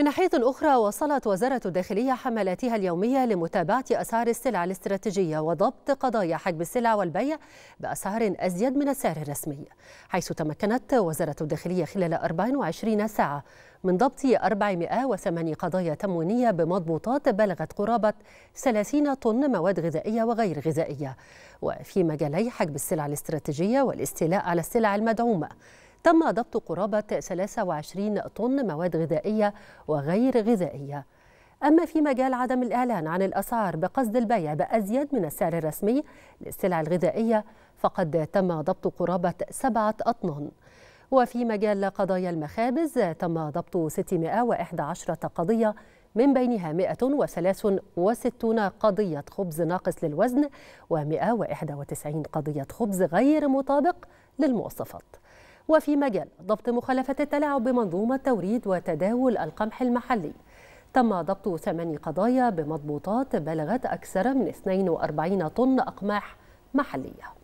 من ناحية أخرى وصلت وزارة الداخلية حملاتها اليومية لمتابعة أسعار السلع الاستراتيجية وضبط قضايا حجب السلع والبيع بأسعار أزيد من السعر الرسمي حيث تمكنت وزارة الداخلية خلال 24 ساعة من ضبط 408 قضايا تموينية بمضبوطات بلغت قرابة 30 طن مواد غذائية وغير غذائية وفي مجالي حجب السلع الاستراتيجية والاستيلاء على السلع المدعومة تم ضبط قرابة 23 طن مواد غذائية وغير غذائية أما في مجال عدم الإعلان عن الأسعار بقصد البيع بأزيد من السعر الرسمي للسلع الغذائية فقد تم ضبط قرابة سبعة أطنان وفي مجال قضايا المخابز تم ضبط 611 قضية من بينها 163 قضية خبز ناقص للوزن و191 قضية خبز غير مطابق للمواصفات وفي مجال ضبط مخالفات التلاعب بمنظومة توريد وتداول القمح المحلي تم ضبط ثمان قضايا بمضبوطات بلغت أكثر من 42 طن أقماح محليه